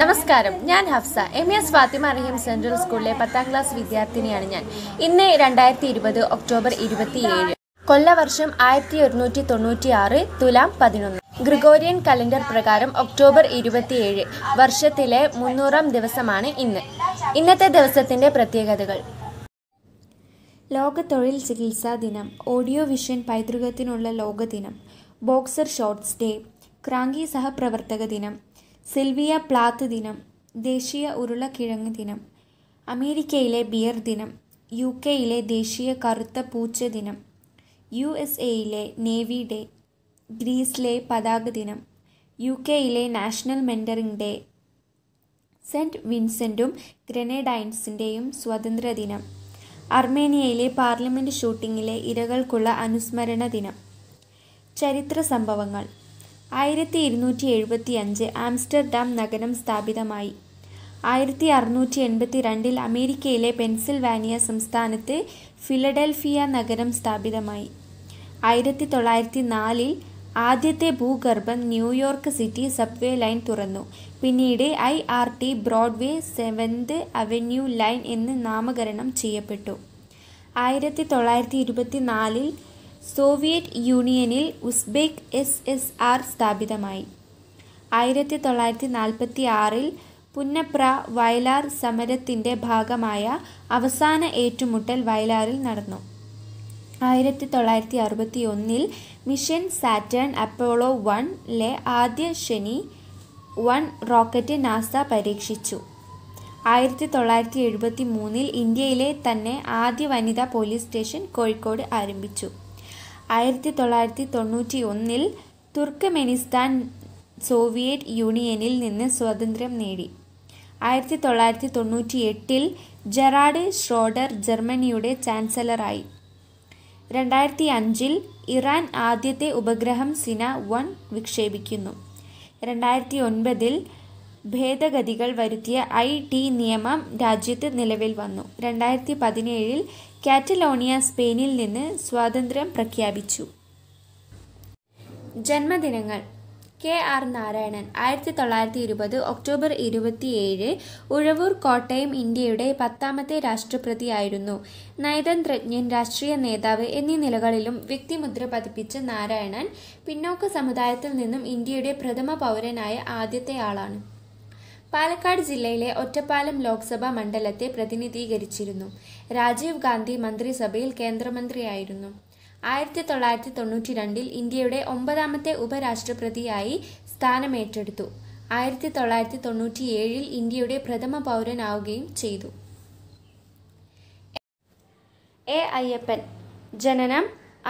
നമസ്കാരം ഞാൻ Hafsa M S Fathima Rahim central സ്കൂളിലെ പത്താം ക്ലാസ് വിദ്യാർത്ഥിനിയാണ് ഞാൻ ഇന്ന് രണ്ടായിരത്തി ഇരുപത് ഒക്ടോബർ ഇരുപത്തിയേഴ് കൊല്ലവർഷം ആയിരത്തി ഒരുന്നൂറ്റി തൊണ്ണൂറ്റി ആറ് തുലാം പതിനൊന്ന് ഗ്രിഗോറിയൻ കലണ്ടർ പ്രകാരം ഒക്ടോബർ ഇരുപത്തിയേഴ് വർഷത്തിലെ മുന്നൂറാം ദിവസമാണ് ഇന്ന് ഇന്നത്തെ ദിവസത്തിൻ്റെ പ്രത്യേകതകൾ ലോക തൊഴിൽ ചികിത്സാ ദിനം ഓഡിയോ വിഷൻ പൈതൃകത്തിനുള്ള ലോക ദിനം ബോക്സർ ഷോർട്സ് ഡേ ക്രാങ്കി സഹപ്രവർത്തക ദിനം സിൽവിയ പ്ലാത്ത് ദിനം ദേശീയ ഉരുളക്കിഴങ്ങ് ദിനം അമേരിക്കയിലെ ബിയർ ദിനം യു കെയിലെ ദേശീയ കറുത്ത പൂച്ച ദിനം യു എസ് എയിലെ നേവി ഡേ ഗ്രീസിലെ പതാക ദിനം യു കെയിലെ നാഷണൽ മെൻറ്ററിംഗ് ഡേ സെൻറ്റ് വിൻസെൻറ്റും ഗ്രനേഡൈൻസിൻ്റെയും സ്വാതന്ത്ര്യ ദിനം അർമേനിയയിലെ പാർലമെൻറ്റ് ഷൂട്ടിങ്ങിലെ ഇരകൾക്കുള്ള അനുസ്മരണ ദിനം ചരിത്ര സംഭവങ്ങൾ ആയിരത്തി ഇരുന്നൂറ്റി എഴുപത്തി അഞ്ച് ആംസ്റ്റർഡാം നഗരം സ്ഥാപിതമായി ആയിരത്തി അറുന്നൂറ്റി എൺപത്തി രണ്ടിൽ അമേരിക്കയിലെ പെൻസിൽവാനിയ സംസ്ഥാനത്ത് ഫിലഡൽഫിയ നഗരം സ്ഥാപിതമായി ആയിരത്തി തൊള്ളായിരത്തി നാലിൽ ആദ്യത്തെ ഭൂഗർഭം ന്യൂയോർക്ക് സിറ്റി സബ്വേ ലൈൻ തുറന്നു പിന്നീട് I R T Broadway seventh avenue line എന്ന് നാമകരണം ചെയ്യപ്പെട്ടു ആയിരത്തി തൊള്ളായിരത്തി ഇരുപത്തി നാലിൽ സോവിയറ്റ് യൂണിയനിൽ ഉസ്ബെക്ക് എസ് എസ് ആർ സ്ഥാപിതമായി ആയിരത്തി തൊള്ളായിരത്തി നാൽപ്പത്തി ആറിൽ പുന്നപ്ര വയലാർ സമരത്തിൻ്റെ ഭാഗമായ അവസാന ഏറ്റുമുട്ടൽ വയലാറിൽ നടന്നു ആയിരത്തി തൊള്ളായിരത്തി അറുപത്തി ഒന്നിൽ മിഷൻ സാറ്റേൺ അപ്പോളോ വണ്ണിലെ ആദ്യ ശനി വൺ റോക്കറ്റ് നാസ പരീക്ഷിച്ചു ആയിരത്തി തൊള്ളായിരത്തി എഴുപത്തി മൂന്നിൽ ഇന്ത്യയിലെ തന്നെ ആദ്യ വനിതാ പോലീസ് സ്റ്റേഷൻ കോഴിക്കോട് ആരംഭിച്ചു ആയിരത്തി തൊള്ളായിരത്തി തൊണ്ണൂറ്റി ഒന്നിൽ തുർക്കമെനിസ്ഥാൻ സോവിയറ്റ് യൂണിയനിൽ നിന്ന് സ്വാതന്ത്ര്യം നേടി ആയിരത്തി തൊള്ളായിരത്തി തൊണ്ണൂറ്റി എട്ടിൽ ജെറാഡ് ഷ്രോഡർ ജർമ്മനിയുടെ ചാൻസലറായി രണ്ടായിരത്തി അഞ്ചിൽ ഇറാൻ ആദ്യത്തെ ഉപഗ്രഹം സിന വൺ വിക്ഷേപിക്കുന്നു രണ്ടായിരത്തി ഒൻപതിൽ ഭേദഗതികൾ വരുത്തിയ ഐ ടി നിയമം രാജ്യത്ത് നിലവിൽ വന്നു രണ്ടായിരത്തി പതിനേഴിൽ കാറ്റലോണിയ സ്പെയിനിൽ നിന്ന് സ്വാതന്ത്ര്യം പ്രഖ്യാപിച്ചു ജന്മദിനങ്ങൾ കെ ആർ നാരായണൻ ആയിരത്തി തൊള്ളായിരത്തി ഇരുപത് ഒക്ടോബർ ഇരുപത്തിയേഴ് ഉഴവൂർ കോട്ടയം ഇന്ത്യയുടെ പത്താമത്തെ രാഷ്ട്രപതിയായിരുന്നു നയതന്ത്രജ്ഞൻ രാഷ്ട്രീയ നേതാവ് എന്നീ നിലകളിലും വ്യക്തിമുദ്ര പതിപ്പിച്ച നാരായണൻ പിന്നോക്ക സമുദായത്തിൽ നിന്നും ഇന്ത്യയുടെ പ്രഥമ പൗരനായ ആദ്യത്തെ ആളാണ് പാലക്കാട് ജില്ലയിലെ ഒറ്റപ്പാലം ലോക്സഭാ മണ്ഡലത്തെ പ്രതിനിധീകരിച്ചിരുന്നു രാജീവ് ഗാന്ധി മന്ത്രിസഭയിൽ കേന്ദ്രമന്ത്രിയായിരുന്നു ആയിരത്തി തൊള്ളായിരത്തി തൊണ്ണൂറ്റി രണ്ടിൽ ഇന്ത്യയുടെ ഒമ്പതാമത്തെ ഉപരാഷ്ട്രപതിയായി സ്ഥാനമേറ്റെടുത്തു ആയിരത്തി തൊള്ളായിരത്തി തൊണ്ണൂറ്റി ഏഴിൽ ഇന്ത്യയുടെ പ്രഥമ പൗരനാവുകയും ചെയ്തു എ അയ്യപ്പൻ ജനനം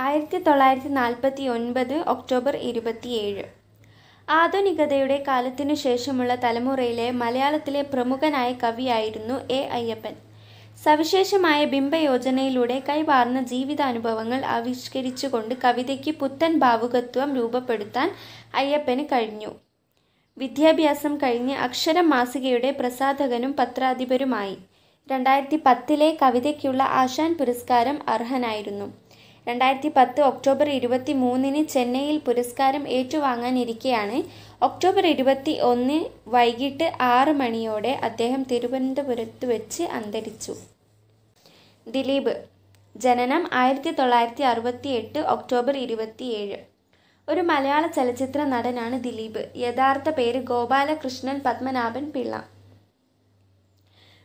ആയിരത്തി തൊള്ളായിരത്തി നാൽപ്പത്തി ഒൻപത് ഒക്ടോബർ ഇരുപത്തിയേഴ് ആധുനികതയുടെ കാലത്തിനു ശേഷമുള്ള തലമുറയിലെ മലയാളത്തിലെ പ്രമുഖനായ കവിയായിരുന്നു എ അയ്യപ്പൻ സവിശേഷമായ ബിംബയോജനയിലൂടെ കൈവാർന്ന ജീവിതാനുഭവങ്ങൾ ആവിഷ്കരിച്ചുകൊണ്ട് കവിതയ്ക്ക് പുത്തൻ ഭാവുകത്വം രൂപപ്പെടുത്താൻ അയ്യപ്പന് കഴിഞ്ഞു വിദ്യാഭ്യാസം കഴിഞ്ഞ് അക്ഷരം മാസികയുടെ പ്രസാധകനും പത്രാധിപരുമായി രണ്ടായിരത്തി പത്തിലെ കവിതയ്ക്കുള്ള ആശാൻ പുരസ്കാരം അർഹനായിരുന്നു രണ്ടായിരത്തി പത്ത് ഒക്ടോബർ ഇരുപത്തി മൂന്നിന് ചെന്നൈയിൽ പുരസ്കാരം ഏറ്റുവാങ്ങാനിരിക്കെയാണ് ഒക്ടോബർ ഇരുപത്തി ഒന്ന് വൈകിട്ട് ആറ് മണിയോടെ അദ്ദേഹം തിരുവനന്തപുരത്ത് വെച്ച് അന്തരിച്ചു ദിലീപ് ജനനം ആയിരത്തി തൊള്ളായിരത്തി അറുപത്തി എട്ട് ഒക്ടോബർ ഇരുപത്തിയേഴ് ഒരു മലയാള ചലച്ചിത്ര നടനാണ് ദിലീപ് യഥാർത്ഥ പേര് ഗോപാലകൃഷ്ണൻ പത്മനാഭൻ പിള്ള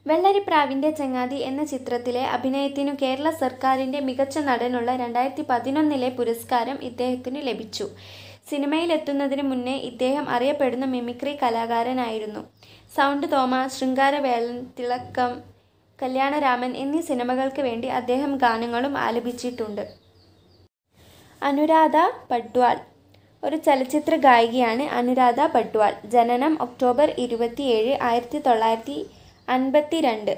വെള്ളരിപ്രാവിൻ്റെ ചങ്ങാതി എന്ന ചിത്രത്തിലെ അഭിനയത്തിനു കേരള സർക്കാരിൻ്റെ മികച്ച നടനുള്ള രണ്ടായിരത്തി പതിനൊന്നിലെ പുരസ്കാരം ഇദ്ദേഹത്തിന് ലഭിച്ചു സിനിമയിലെത്തുന്നതിന് മുന്നേ ഇദ്ദേഹം അറിയപ്പെടുന്ന മിമിക്രി കലാകാരനായിരുന്നു സൗണ്ട് തോമ ശൃംഗാരവേളൻ തിളക്കം കല്യാണരാമൻ എന്നീ സിനിമകൾക്ക് വേണ്ടി അദ്ദേഹം ഗാനങ്ങളും ആലപിച്ചിട്ടുണ്ട് അനുരാധ പട്വാൾ ഒരു ചലച്ചിത്ര ഗായികയാണ് അനുരാധ പട്വാൾ ജനനം ഒക്ടോബർ ഇരുപത്തിയേഴ് ആയിരത്തി തൊള്ളായിരത്തി അൻപത്തിരണ്ട്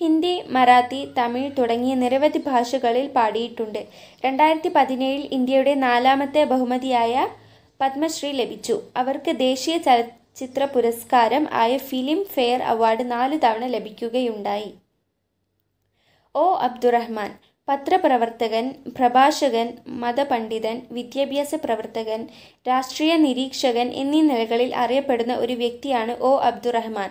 ഹിന്ദി മറാത്തി തമിഴ് തുടങ്ങിയ നിരവധി ഭാഷകളിൽ പാടിയിട്ടുണ്ട് രണ്ടായിരത്തി പതിനേഴിൽ ഇന്ത്യയുടെ നാലാമത്തെ ബഹുമതിയായ പത്മശ്രീ ലഭിച്ചു അവർക്ക് ദേശീയ ചലച്ചിത്ര പുരസ്കാരം ആയ ഫിലിം ഫെയർ അവാർഡ് നാല് തവണ ലഭിക്കുകയുണ്ടായി ഒ അബ്ദുറഹ്മാൻ പത്രപ്രവർത്തകൻ പ്രഭാഷകൻ മതപണ്ഡിതൻ വിദ്യാഭ്യാസ പ്രവർത്തകൻ രാഷ്ട്രീയ നിരീക്ഷകൻ എന്നീ നിലകളിൽ അറിയപ്പെടുന്ന ഒരു വ്യക്തിയാണ് ഒ അബ്ദുറഹ്മാൻ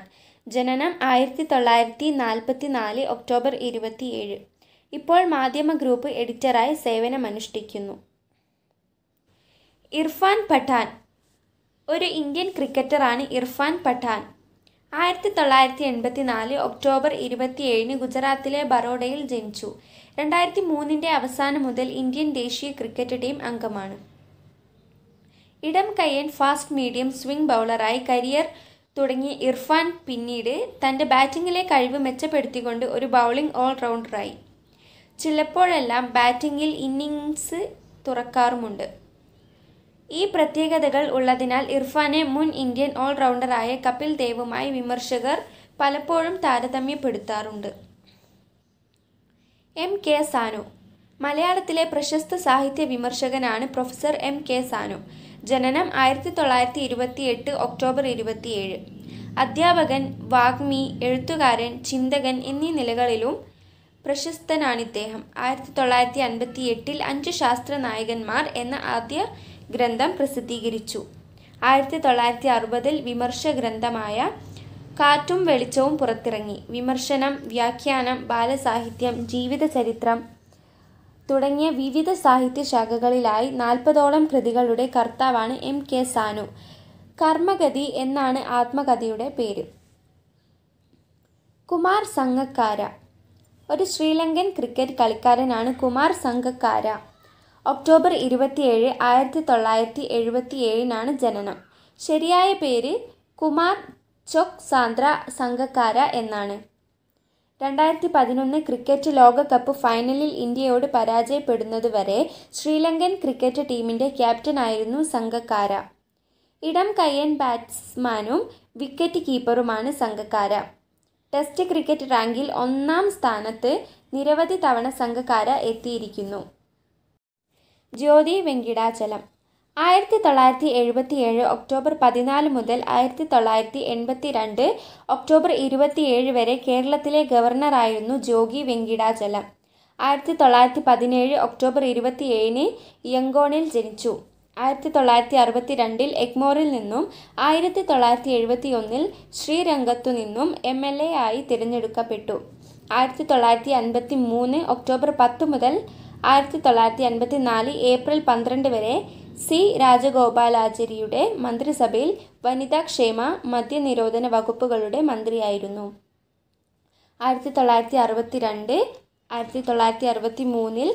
ജനനം ആയിരത്തി തൊള്ളായിരത്തി നാൽപ്പത്തി നാല് ഒക്ടോബർ ഇരുപത്തിയേഴ് ഇപ്പോൾ മാധ്യമ ഗ്രൂപ്പ് എഡിറ്ററായി സേവനമനുഷ്ഠിക്കുന്നു ഇർഫാൻ പഠാൻ ഒരു ഇന്ത്യൻ ക്രിക്കറ്ററാണ് ഇർഫാൻ പഠാൻ ആയിരത്തി തൊള്ളായിരത്തി എൺപത്തി നാല് ഒക്ടോബർ ഇരുപത്തിയേഴിന് ഗുജറാത്തിലെ ബറോഡയിൽ ജനിച്ചു രണ്ടായിരത്തി മൂന്നിൻ്റെ അവസാനം മുതൽ ഇന്ത്യൻ ദേശീയ ക്രിക്കറ്റ് ടീം അംഗമാണ് ഇടം കയ്യൻ ഫാസ്റ്റ് മീഡിയം സ്വിംഗ് ബൗളറായി കരിയർ തുടങ്ങി ഇർഫാൻ പിന്നീട് തൻ്റെ ബാറ്റിങ്ങിലെ കഴിവ് മെച്ചപ്പെടുത്തിക്കൊണ്ട് ഒരു ബൗളിംഗ് ഓൾറൗണ്ടറായി ചിലപ്പോഴെല്ലാം ബാറ്റിങ്ങിൽ ഇന്നിങ്സ് തുറക്കാറുമുണ്ട് ഈ പ്രത്യേകതകൾ ഉള്ളതിനാൽ ഇർഫാനെ മുൻ ഇന്ത്യൻ ഓൾറൗണ്ടറായ കപിൽ ദേവുമായി വിമർശകർ പലപ്പോഴും താരതമ്യപ്പെടുത്താറുണ്ട് എം കെ സാനു മലയാളത്തിലെ പ്രശസ്ത സാഹിത്യ വിമർശകനാണ് പ്രൊഫസർ എം കെ സാനു ജനനം ആയിരത്തി തൊള്ളായിരത്തി ഇരുപത്തി എട്ട് ഒക്ടോബർ ഇരുപത്തിയേഴ് അധ്യാപകൻ വാഗ്മി എഴുത്തുകാരൻ ചിന്തകൻ എന്നീ നിലകളിലും പ്രശസ്തനാണ് ഇദ്ദേഹം ആയിരത്തി തൊള്ളായിരത്തി അൻപത്തി എട്ടിൽ അഞ്ച് ശാസ്ത്ര നായകന്മാർ എന്ന ആദ്യ ഗ്രന്ഥം പ്രസിദ്ധീകരിച്ചു ആയിരത്തി തൊള്ളായിരത്തി അറുപതിൽ വിമർശ ഗ്രന്ഥമായ കാറ്റും വെളിച്ചവും പുറത്തിറങ്ങി വിമർശനം വ്യാഖ്യാനം ബാലസാഹിത്യം ജീവിത ചരിത്രം തുടങ്ങിയ വിവിധ സാഹിത്യ ശാഖകളിലായി നാൽപ്പതോളം കൃതികളുടെ കർത്താവാണ് എം കെ സാനു കർമ്മഗതി എന്നാണ് ആത്മകഥയുടെ പേര് കുമാർ സംഘക്കാര ഒരു ശ്രീലങ്കൻ ക്രിക്കറ്റ് കളിക്കാരനാണ് കുമാർ സംഘക്കാര ഒക്ടോബർ ഇരുപത്തിയേഴ് ആയിരത്തി തൊള്ളായിരത്തി ഏഴിനാണ് ജനനം ശരിയായ പേര് കുമാർ ചൊക് സാന്ദ്ര സംഘക്കാര എന്നാണ് രണ്ടായിരത്തി പതിനൊന്ന് ക്രിക്കറ്റ് ലോകകപ്പ് ഫൈനലിൽ ഇന്ത്യയോട് പരാജയപ്പെടുന്നതുവരെ ശ്രീലങ്കൻ ക്രിക്കറ്റ് ടീമിന്റെ ക്യാപ്റ്റനായിരുന്നു സംഘക്കാര ഇടം കയ്യൻ ബാറ്റ്സ്മാനും വിക്കറ്റ് കീപ്പറുമാണ് സംഘക്കാര ടെസ്റ്റ് ക്രിക്കറ്റ് റാങ്കിൽ ഒന്നാം സ്ഥാനത്ത് നിരവധി തവണ സംഘക്കാര എത്തിയിരിക്കുന്നു ജ്യോതി വെങ്കിടാചലം ആയിരത്തി തൊള്ളായിരത്തി എഴുപത്തി ഏഴ് ഒക്ടോബർ പതിനാല് മുതൽ ആയിരത്തി തൊള്ളായിരത്തി എൺപത്തി രണ്ട് ഒക്ടോബർ ഇരുപത്തിയേഴ് വരെ കേരളത്തിലെ ഗവർണറായിരുന്നു ജോഗി വെങ്കിടാചലം ആയിരത്തി തൊള്ളായിരത്തി പതിനേഴ് ഒക്ടോബർ ഇരുപത്തി ഏഴിന് യങ്കോണിൽ ജനിച്ചു ആയിരത്തി തൊള്ളായിരത്തി അറുപത്തി രണ്ടിൽ എഗ്മോറിൽ നിന്നും ആയിരത്തി തൊള്ളായിരത്തി എഴുപത്തി ഒന്നിൽ ശ്രീരംഗത്തു നിന്നും എം എൽ എ ആയി തിരഞ്ഞെടുക്കപ്പെട്ടു ആയിരത്തി തൊള്ളായിരത്തി അൻപത്തി മൂന്ന് ഒക്ടോബർ പത്ത് മുതൽ ആയിരത്തി തൊള്ളായിരത്തി അൻപത്തി നാല് ഏപ്രിൽ പന്ത്രണ്ട് വരെ സി രാജഗോപാലാചാരിയുടെ മന്ത്രിസഭയിൽ വനിതാക്ഷേമ മദ്യനിരോധന വകുപ്പുകളുടെ മന്ത്രിയായിരുന്നു ആയിരത്തി തൊള്ളായിരത്തി അറുപത്തി രണ്ട് ആയിരത്തി തൊള്ളായിരത്തി അറുപത്തി മൂന്നിൽ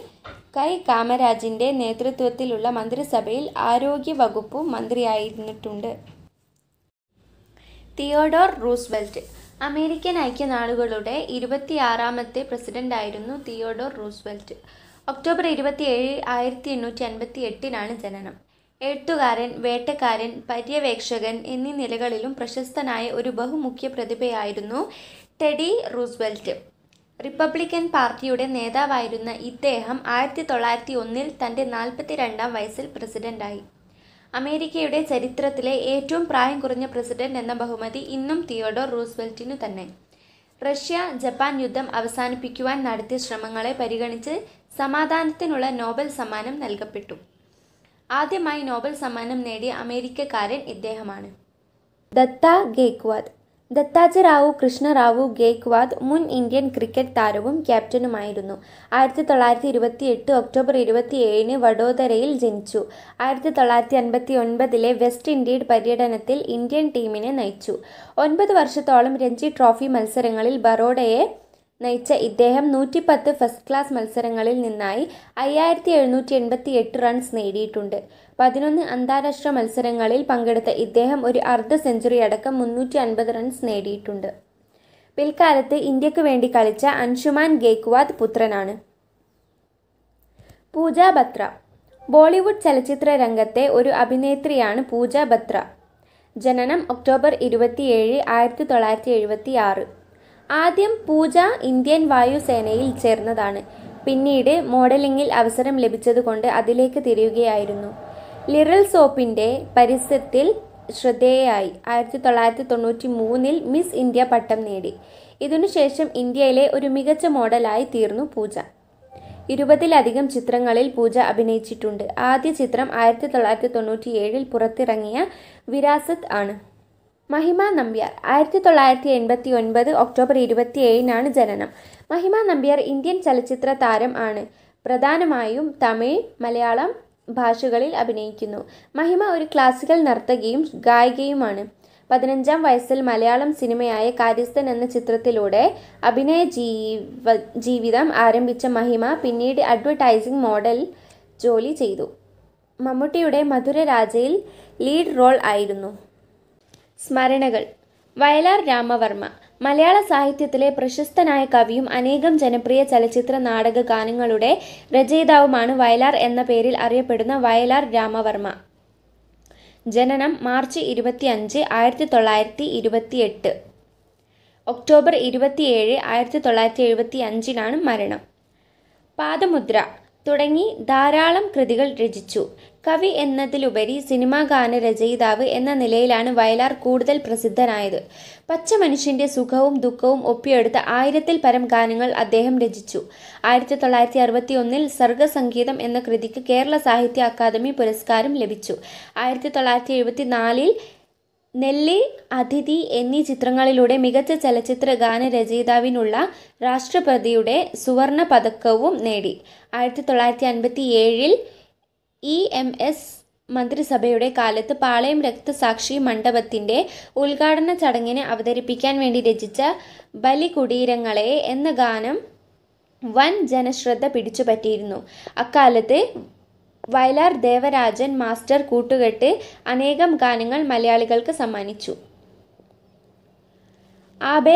കൈ കാമരാജിൻ്റെ നേതൃത്വത്തിലുള്ള മന്ത്രിസഭയിൽ ആരോഗ്യ വകുപ്പ് മന്ത്രിയായിരുന്നിട്ടുണ്ട് തിയോഡോർ റൂസ്വെൽറ്റ് അമേരിക്കൻ ഐക്യനാടുകളുടെ ഇരുപത്തിയാറാമത്തെ പ്രസിഡൻ്റായിരുന്നു തിയോഡോർ റൂസ്വെൽറ്റ് ഒക്ടോബർ ഏഴ് ആയിരത്തി എണ്ണൂറ്റി അൻപത്തി എട്ടിനാണ് ജനനം എഴുത്തുകാരൻ വേട്ടക്കാരൻ പര്യവേക്ഷകൻ എന്നീ നിലകളിലും പ്രശസ്തനായ ഒരു ബഹുമുഖ്യ പ്രതിഭയായിരുന്നു ടെഡി റൂസ്വെൽറ്റ് റിപ്പബ്ലിക്കൻ പാർട്ടിയുടെ നേതാവായിരുന്ന ഇദ്ദേഹം ആയിരത്തി തൊള്ളായിരത്തി ഒന്നിൽ തൻ്റെ രണ്ടാം വയസ്സിൽ പ്രസിഡന്റായി അമേരിക്കയുടെ ചരിത്രത്തിലെ ഏറ്റവും പ്രായം കുറഞ്ഞ പ്രസിഡന്റ് എന്ന ബഹുമതി ഇന്നും തിയോഡോർ റൂസ്വെൽറ്റിനു തന്നെ റഷ്യ ജപ്പാൻ യുദ്ധം അവസാനിപ്പിക്കുവാൻ നടത്തിയ ശ്രമങ്ങളെ പരിഗണിച്ച് സമാധാനത്തിനുള്ള നോബൽ സമ്മാനം നൽകപ്പെട്ടു ആദ്യമായി നോബൽ സമ്മാനം നേടിയ അമേരിക്കക്കാരൻ ഇദ്ദേഹമാണ് ദത്ത ഗേക്വാദ് ദത്താജറാവു കൃഷ്ണറാവു ഗേക്വാദ് മുൻ ഇന്ത്യൻ ക്രിക്കറ്റ് താരവും ക്യാപ്റ്റനുമായിരുന്നു ആയിരത്തി തൊള്ളായിരത്തി ഇരുപത്തി എട്ട് ഒക്ടോബർ ഇരുപത്തി ഏഴിന് വഡോദരയിൽ ജനിച്ചു ആയിരത്തി തൊള്ളായിരത്തി അൻപത്തി ഒൻപതിലെ വെസ്റ്റ് ഇൻഡീഡ് പര്യടനത്തിൽ ഇന്ത്യൻ ടീമിനെ നയിച്ചു ഒൻപത് വർഷത്തോളം രഞ്ജി ട്രോഫി മത്സരങ്ങളിൽ ബറോഡയെ നയിച്ച ഇദ്ദേഹം പത്ത് ഫസ്റ്റ് ക്ലാസ് മത്സരങ്ങളിൽ നിന്നായി അയ്യായിരത്തി എഴുന്നൂറ്റി എൺപത്തി എട്ട് റൺസ് നേടിയിട്ടുണ്ട് പതിനൊന്ന് അന്താരാഷ്ട്ര മത്സരങ്ങളിൽ പങ്കെടുത്ത ഇദ്ദേഹം ഒരു അർദ്ധ സെഞ്ചുറി അടക്കം മുന്നൂറ്റി അൻപത് റൺസ് നേടിയിട്ടുണ്ട് പിൽക്കാലത്ത് ഇന്ത്യക്ക് വേണ്ടി കളിച്ച അൻഷുമാൻ ഗേക്വാദ് പുത്രനാണ് പൂജ ബത്ര ബോളിവുഡ് ചലച്ചിത്ര രംഗത്തെ ഒരു അഭിനേത്രിയാണ് പൂജ ബത്ര ജനനം ഒക്ടോബർ ഇരുപത്തിയേഴ് ആയിരത്തി തൊള്ളായിരത്തി എഴുപത്തി ആറ് ആദ്യം പൂജ ഇന്ത്യൻ വായുസേനയിൽ ചേർന്നതാണ് പിന്നീട് മോഡലിംഗിൽ അവസരം ലഭിച്ചതുകൊണ്ട് അതിലേക്ക് തിരിയുകയായിരുന്നു ലിറൽ സോപ്പിൻ്റെ പരിസരത്തിൽ ശ്രദ്ധേയായി ആയിരത്തി തൊള്ളായിരത്തി തൊണ്ണൂറ്റി മൂന്നിൽ മിസ് ഇന്ത്യ പട്ടം നേടി ഇതിനുശേഷം ഇന്ത്യയിലെ ഒരു മികച്ച മോഡലായി തീർന്നു പൂജ ഇരുപതിലധികം ചിത്രങ്ങളിൽ പൂജ അഭിനയിച്ചിട്ടുണ്ട് ആദ്യ ചിത്രം ആയിരത്തി തൊള്ളായിരത്തി തൊണ്ണൂറ്റി ഏഴിൽ പുറത്തിറങ്ങിയ വിരാസത്ത് ആണ് മഹിമ നമ്പ്യാർ ആയിരത്തി തൊള്ളായിരത്തി എൺപത്തി ഒൻപത് ഒക്ടോബർ ഇരുപത്തി ഏഴിനാണ് ജനനം മഹിമ നമ്പ്യാർ ഇന്ത്യൻ ചലച്ചിത്ര താരം ആണ് പ്രധാനമായും തമിഴ് മലയാളം ഭാഷകളിൽ അഭിനയിക്കുന്നു മഹിമ ഒരു ക്ലാസിക്കൽ നർത്തകിയും ഗായികയുമാണ് പതിനഞ്ചാം വയസ്സിൽ മലയാളം സിനിമയായ കാര്യസ്ഥൻ എന്ന ചിത്രത്തിലൂടെ അഭിനയ ജീവ ജീവിതം ആരംഭിച്ച മഹിമ പിന്നീട് അഡ്വർടൈസിംഗ് മോഡൽ ജോലി ചെയ്തു മമ്മൂട്ടിയുടെ മധുരരാജയിൽ ലീഡ് റോൾ ആയിരുന്നു സ്മരണകൾ വയലാർ രാമവർമ്മ മലയാള സാഹിത്യത്തിലെ പ്രശസ്തനായ കവിയും അനേകം ജനപ്രിയ ചലച്ചിത്ര നാടക ഗാനങ്ങളുടെ രചയിതാവുമാണ് വയലാർ എന്ന പേരിൽ അറിയപ്പെടുന്ന വയലാർ രാമവർമ്മ ജനനം മാർച്ച് ഇരുപത്തി അഞ്ച് ആയിരത്തി തൊള്ളായിരത്തി എട്ട് ഒക്ടോബർ ഇരുപത്തിയേഴ് ആയിരത്തി തൊള്ളായിരത്തി എഴുപത്തി അഞ്ചിലാണ് മരണം പാദമുദ്ര തുടങ്ങി ധാരാളം കൃതികൾ രചിച്ചു കവി എന്നതിലുപരി സിനിമാ ഗാന രചയിതാവ് എന്ന നിലയിലാണ് വയലാർ കൂടുതൽ പ്രസിദ്ധനായത് പച്ച മനുഷ്യന്റെ സുഖവും ദുഃഖവും ഒപ്പിയെടുത്ത ആയിരത്തിൽ പരം ഗാനങ്ങൾ അദ്ദേഹം രചിച്ചു ആയിരത്തി തൊള്ളായിരത്തി അറുപത്തി ഒന്നിൽ സർഗസംഗീതം എന്ന കൃതിക്ക് കേരള സാഹിത്യ അക്കാദമി പുരസ്കാരം ലഭിച്ചു ആയിരത്തി തൊള്ളായിരത്തി എഴുപത്തി നാലിൽ നെല്ലി അതിഥി എന്നീ ചിത്രങ്ങളിലൂടെ മികച്ച ചലച്ചിത്ര ഗാന രചയിതാവിനുള്ള രാഷ്ട്രപതിയുടെ സുവർണ പതക്കവും നേടി ആയിരത്തി തൊള്ളായിരത്തി അൻപത്തി ഏഴിൽ ഇ എം എസ് മന്ത്രിസഭയുടെ കാലത്ത് പാളയം രക്തസാക്ഷി മണ്ഡപത്തിന്റെ ഉദ്ഘാടന ചടങ്ങിനെ അവതരിപ്പിക്കാൻ വേണ്ടി രചിച്ച ബലികുടീരങ്ങളെ എന്ന ഗാനം വൻ ജനശ്രദ്ധ പിടിച്ചുപറ്റിയിരുന്നു അക്കാലത്ത് വയലാർ ദേവരാജൻ മാസ്റ്റർ കൂട്ടുകെട്ട് അനേകം ഗാനങ്ങൾ മലയാളികൾക്ക് സമ്മാനിച്ചു ആബേ